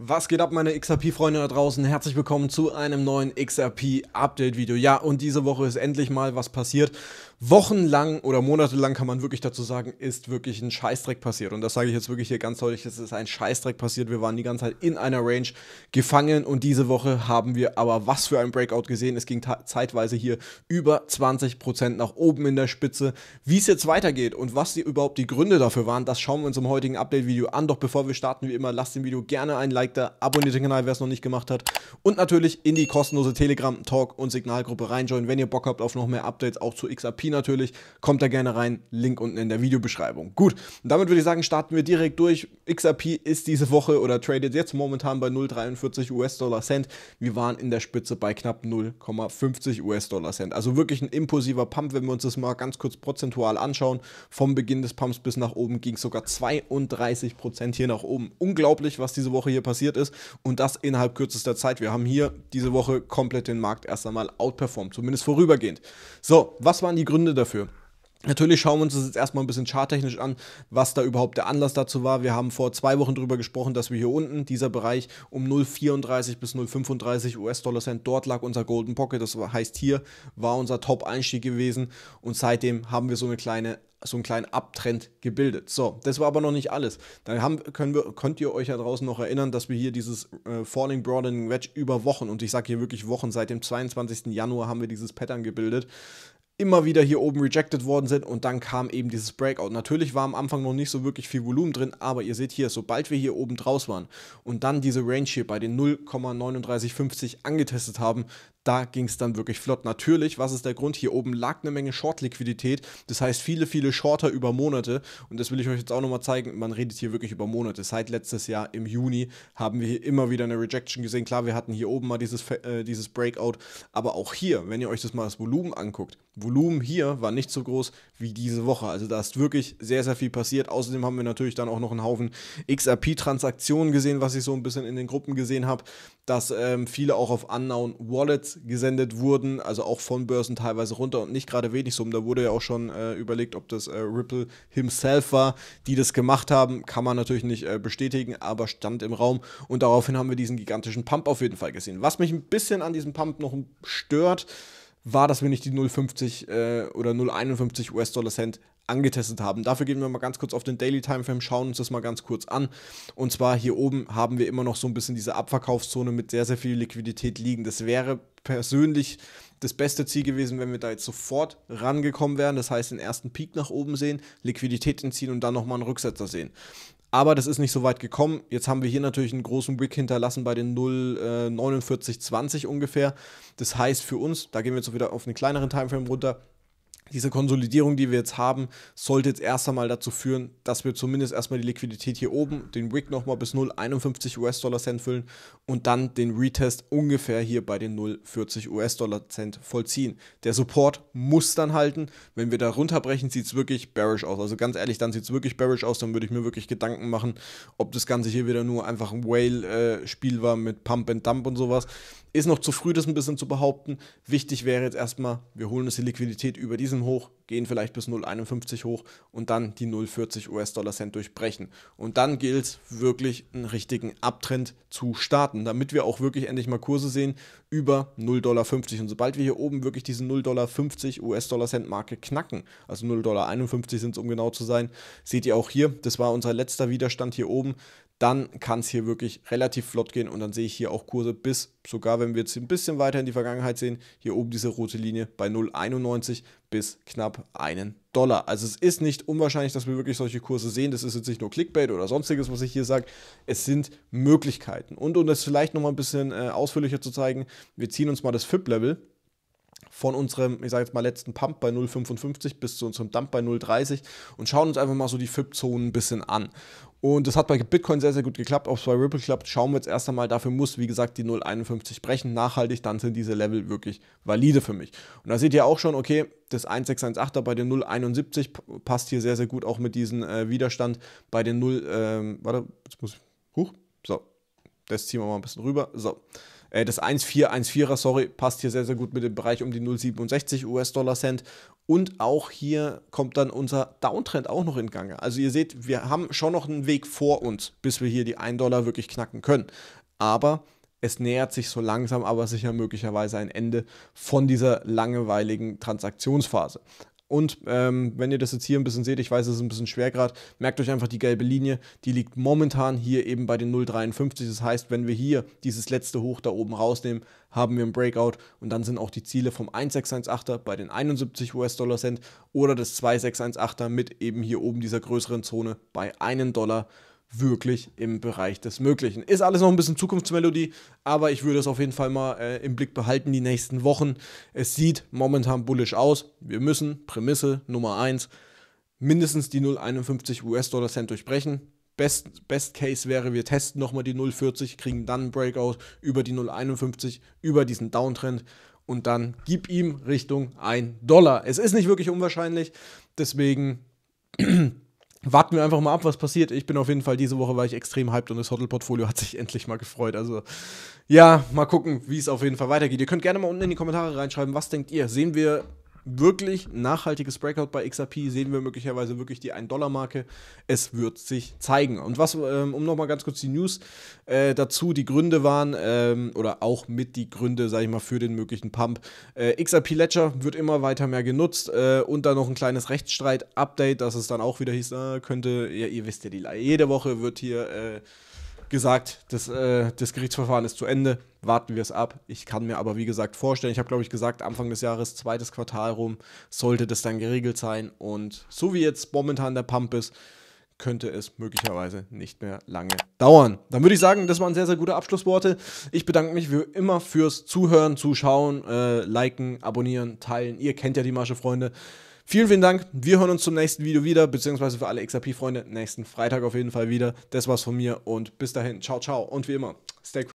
Was geht ab, meine XRP-Freunde da draußen? Herzlich willkommen zu einem neuen XRP-Update-Video. Ja, und diese Woche ist endlich mal was passiert wochenlang oder monatelang kann man wirklich dazu sagen, ist wirklich ein Scheißdreck passiert. Und das sage ich jetzt wirklich hier ganz deutlich, es ist ein Scheißdreck passiert. Wir waren die ganze Zeit in einer Range gefangen und diese Woche haben wir aber was für ein Breakout gesehen. Es ging zeitweise hier über 20% nach oben in der Spitze. Wie es jetzt weitergeht und was die, überhaupt die Gründe dafür waren, das schauen wir uns im heutigen Update-Video an. Doch bevor wir starten, wie immer, lasst dem Video gerne ein Like da, abonniert den Kanal, wer es noch nicht gemacht hat und natürlich in die kostenlose Telegram-Talk- und Signalgruppe reinjoinen, wenn ihr Bock habt auf noch mehr Updates, auch zu XRP natürlich, kommt da gerne rein, Link unten in der Videobeschreibung. Gut, damit würde ich sagen, starten wir direkt durch. XRP ist diese Woche oder tradet jetzt momentan bei 0,43 US-Dollar Cent. Wir waren in der Spitze bei knapp 0,50 US-Dollar Cent. Also wirklich ein impulsiver Pump, wenn wir uns das mal ganz kurz prozentual anschauen. Vom Beginn des Pumps bis nach oben ging es sogar 32 Prozent hier nach oben. Unglaublich, was diese Woche hier passiert ist und das innerhalb kürzester Zeit. Wir haben hier diese Woche komplett den Markt erst einmal outperformt, zumindest vorübergehend. So, was waren die Gründe? Gründe dafür. Natürlich schauen wir uns das jetzt erstmal ein bisschen charttechnisch an, was da überhaupt der Anlass dazu war. Wir haben vor zwei Wochen darüber gesprochen, dass wir hier unten, dieser Bereich um 0,34 bis 0,35 US-Dollar Cent, dort lag unser Golden Pocket, das heißt hier war unser Top-Einstieg gewesen und seitdem haben wir so eine kleine so einen kleinen Abtrend gebildet. So, das war aber noch nicht alles. Dann haben, können wir, könnt ihr euch ja draußen noch erinnern, dass wir hier dieses äh, Falling Broadening Wedge über Wochen, und ich sage hier wirklich Wochen, seit dem 22. Januar haben wir dieses Pattern gebildet, immer wieder hier oben rejected worden sind und dann kam eben dieses Breakout. Natürlich war am Anfang noch nicht so wirklich viel Volumen drin, aber ihr seht hier, sobald wir hier oben draus waren und dann diese Range hier bei den 0,3950 angetestet haben, da ging es dann wirklich flott. Natürlich, was ist der Grund? Hier oben lag eine Menge Short-Liquidität, das heißt viele, viele Shorter über Monate und das will ich euch jetzt auch nochmal zeigen, man redet hier wirklich über Monate. Seit letztes Jahr im Juni haben wir hier immer wieder eine Rejection gesehen. Klar, wir hatten hier oben mal dieses, äh, dieses Breakout, aber auch hier, wenn ihr euch das mal das Volumen anguckt, Volumen hier war nicht so groß wie diese Woche. Also da ist wirklich sehr, sehr viel passiert. Außerdem haben wir natürlich dann auch noch einen Haufen XRP-Transaktionen gesehen, was ich so ein bisschen in den Gruppen gesehen habe, dass ähm, viele auch auf Unknown Wallets gesendet wurden, also auch von Börsen teilweise runter und nicht gerade wenig Summen. Da wurde ja auch schon äh, überlegt, ob das äh, Ripple himself war, die das gemacht haben. Kann man natürlich nicht äh, bestätigen, aber stand im Raum. Und daraufhin haben wir diesen gigantischen Pump auf jeden Fall gesehen. Was mich ein bisschen an diesem Pump noch stört, war, dass wir nicht die 0,50 äh, oder 0,51 US-Dollar Cent angetestet haben. Dafür gehen wir mal ganz kurz auf den Daily Timeframe, schauen uns das mal ganz kurz an. Und zwar hier oben haben wir immer noch so ein bisschen diese Abverkaufszone mit sehr, sehr viel Liquidität liegen. Das wäre persönlich das beste Ziel gewesen, wenn wir da jetzt sofort rangekommen wären. Das heißt, den ersten Peak nach oben sehen, Liquidität entziehen und dann nochmal einen Rücksetzer sehen. Aber das ist nicht so weit gekommen. Jetzt haben wir hier natürlich einen großen Wick hinterlassen bei den 0,4920 äh, ungefähr. Das heißt für uns, da gehen wir jetzt wieder auf einen kleineren Timeframe runter, diese Konsolidierung, die wir jetzt haben, sollte jetzt erst einmal dazu führen, dass wir zumindest erstmal die Liquidität hier oben, den Wick nochmal bis 0,51 US-Dollar Cent füllen und dann den Retest ungefähr hier bei den 0,40 US-Dollar Cent vollziehen. Der Support muss dann halten. Wenn wir da runterbrechen, sieht es wirklich bearish aus. Also ganz ehrlich, dann sieht es wirklich bearish aus. Dann würde ich mir wirklich Gedanken machen, ob das Ganze hier wieder nur einfach ein Whale-Spiel äh, war mit Pump and Dump und sowas. Ist noch zu früh, das ein bisschen zu behaupten. Wichtig wäre jetzt erstmal, wir holen uns die Liquidität über diesem hoch, gehen vielleicht bis 0,51 hoch und dann die 0,40 US-Dollar-Cent durchbrechen. Und dann gilt es wirklich, einen richtigen Abtrend zu starten, damit wir auch wirklich endlich mal Kurse sehen über 0,50 Dollar. Und sobald wir hier oben wirklich diese 0,50 Dollar US-Dollar-Cent-Marke knacken, also 0,51 Dollar sind es, um genau zu sein, seht ihr auch hier, das war unser letzter Widerstand hier oben dann kann es hier wirklich relativ flott gehen und dann sehe ich hier auch Kurse bis, sogar wenn wir jetzt ein bisschen weiter in die Vergangenheit sehen, hier oben diese rote Linie bei 0,91 bis knapp einen Dollar. Also es ist nicht unwahrscheinlich, dass wir wirklich solche Kurse sehen. Das ist jetzt nicht nur Clickbait oder sonstiges, was ich hier sage. Es sind Möglichkeiten. Und um das vielleicht nochmal ein bisschen äh, ausführlicher zu zeigen, wir ziehen uns mal das FIP-Level von unserem, ich sage jetzt mal, letzten Pump bei 0,55 bis zu unserem Dump bei 0,30 und schauen uns einfach mal so die FIP-Zonen ein bisschen an. Und das hat bei Bitcoin sehr, sehr gut geklappt. Auch es bei Ripple klappt, schauen wir jetzt erst einmal. Dafür muss, wie gesagt, die 0,51 brechen. Nachhaltig, dann sind diese Level wirklich valide für mich. Und da seht ihr auch schon, okay, das 1618er bei den 0,71 passt hier sehr, sehr gut auch mit diesem äh, Widerstand. Bei den 0, ähm, warte, jetzt muss ich, huch, so, das ziehen wir mal ein bisschen rüber. So, äh, das 1,414er, sorry, passt hier sehr, sehr gut mit dem Bereich um die 0,67 US-Dollar-Cent. Und auch hier kommt dann unser Downtrend auch noch in Gang. Also ihr seht, wir haben schon noch einen Weg vor uns, bis wir hier die 1 Dollar wirklich knacken können. Aber es nähert sich so langsam, aber sicher möglicherweise ein Ende von dieser langweiligen Transaktionsphase. Und ähm, wenn ihr das jetzt hier ein bisschen seht, ich weiß, es ist ein bisschen schwer gerade, merkt euch einfach die gelbe Linie, die liegt momentan hier eben bei den 0,53. Das heißt, wenn wir hier dieses letzte Hoch da oben rausnehmen, haben wir ein Breakout und dann sind auch die Ziele vom 1618er bei den 71 US-Dollar Cent oder des 2618er mit eben hier oben dieser größeren Zone bei 1 Dollar wirklich im Bereich des Möglichen. Ist alles noch ein bisschen Zukunftsmelodie, aber ich würde es auf jeden Fall mal äh, im Blick behalten die nächsten Wochen. Es sieht momentan bullisch aus. Wir müssen Prämisse Nummer 1 mindestens die 0,51 US-Dollar Cent durchbrechen. Best, Best Case wäre, wir testen nochmal die 0,40, kriegen dann einen Breakout über die 0,51, über diesen Downtrend und dann gib ihm Richtung 1 Dollar. Es ist nicht wirklich unwahrscheinlich, deswegen warten wir einfach mal ab, was passiert. Ich bin auf jeden Fall, diese Woche war ich extrem hyped und das Hotel-Portfolio hat sich endlich mal gefreut. Also ja, mal gucken, wie es auf jeden Fall weitergeht. Ihr könnt gerne mal unten in die Kommentare reinschreiben, was denkt ihr? Sehen wir wirklich nachhaltiges Breakout bei XRP, sehen wir möglicherweise wirklich die 1-Dollar-Marke. Es wird sich zeigen. Und was, ähm, um nochmal ganz kurz die News äh, dazu, die Gründe waren, ähm, oder auch mit die Gründe, sage ich mal, für den möglichen Pump. Äh, XRP Ledger wird immer weiter mehr genutzt äh, und dann noch ein kleines Rechtsstreit-Update, dass es dann auch wieder hieß, ah, könnte, ja, ihr wisst ja, die, jede Woche wird hier äh, gesagt, das, äh, das Gerichtsverfahren ist zu Ende, warten wir es ab. Ich kann mir aber, wie gesagt, vorstellen, ich habe, glaube ich, gesagt, Anfang des Jahres, zweites Quartal rum, sollte das dann geregelt sein. Und so wie jetzt momentan der Pump ist, könnte es möglicherweise nicht mehr lange dauern. Dann würde ich sagen, das waren sehr, sehr gute Abschlussworte. Ich bedanke mich wie immer fürs Zuhören, Zuschauen, äh, Liken, Abonnieren, Teilen. Ihr kennt ja die Masche, Freunde. Vielen, vielen Dank. Wir hören uns zum nächsten Video wieder, beziehungsweise für alle XRP-Freunde nächsten Freitag auf jeden Fall wieder. Das war's von mir und bis dahin. Ciao, ciao. Und wie immer, stay cool.